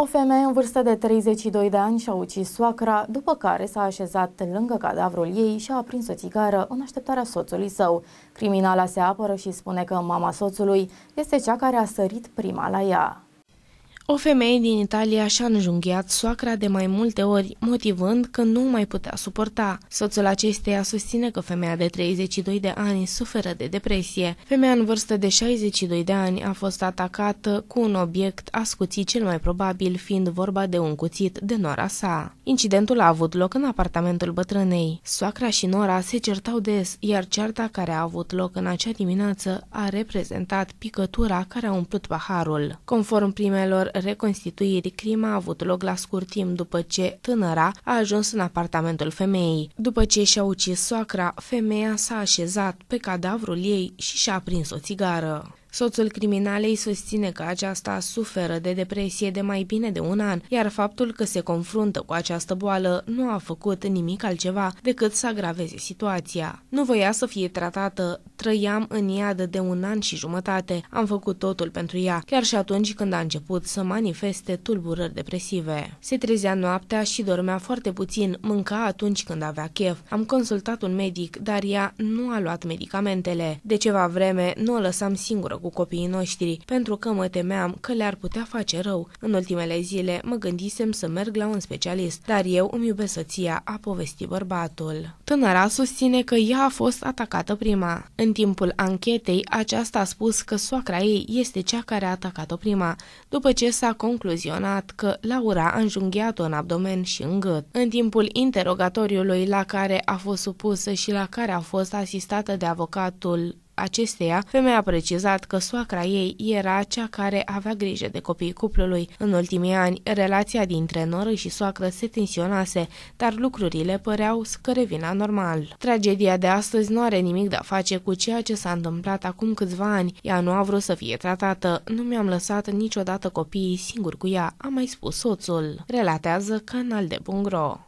O femeie în vârstă de 32 de ani și-a ucis soacra, după care s-a așezat lângă cadavrul ei și a aprins o țigară în așteptarea soțului său. Criminala se apără și spune că mama soțului este cea care a sărit prima la ea. O femeie din Italia și-a înjunghiat soacra de mai multe ori, motivând că nu mai putea suporta. Soțul acesteia susține că femeia de 32 de ani suferă de depresie. Femeia în vârstă de 62 de ani a fost atacată cu un obiect ascuțit cel mai probabil fiind vorba de un cuțit de nora sa. Incidentul a avut loc în apartamentul bătrânei. Soacra și nora se certau des, iar certa care a avut loc în acea dimineață a reprezentat picătura care a umplut paharul. Conform primelor reconstituirii, crima a avut loc la scurt timp după ce tânăra a ajuns în apartamentul femeii. După ce și-a ucis soacra, femeia s-a așezat pe cadavrul ei și și-a aprins o țigară. Soțul criminalei susține că aceasta suferă de depresie de mai bine de un an, iar faptul că se confruntă cu această boală nu a făcut nimic altceva decât să agraveze situația. Nu voia să fie tratată, trăiam în iad de un an și jumătate, am făcut totul pentru ea, chiar și atunci când a început să manifeste tulburări depresive. Se trezea noaptea și dormea foarte puțin, mânca atunci când avea chef. Am consultat un medic, dar ea nu a luat medicamentele. De ceva vreme nu o lăsam singură cu cu copiii noștri, pentru că mă temeam că le-ar putea face rău. În ultimele zile mă gândisem să merg la un specialist, dar eu îmi iubesc soția, a povestit bărbatul. Tânăra susține că ea a fost atacată prima. În timpul anchetei, aceasta a spus că soacra ei este cea care a atacat-o prima, după ce s-a concluzionat că Laura a înjunghiat-o în abdomen și în gât. În timpul interogatoriului la care a fost supusă și la care a fost asistată de avocatul acesteia, femeia a precizat că soacra ei era cea care avea grijă de copiii cuplului. În ultimii ani, relația dintre noră și soacră se tensionase, dar lucrurile păreau că revina normal. Tragedia de astăzi nu are nimic de a face cu ceea ce s-a întâmplat acum câțiva ani. Ea nu a vrut să fie tratată, nu mi-am lăsat niciodată copiii singuri cu ea, a mai spus soțul. Relatează Canal de Bungro.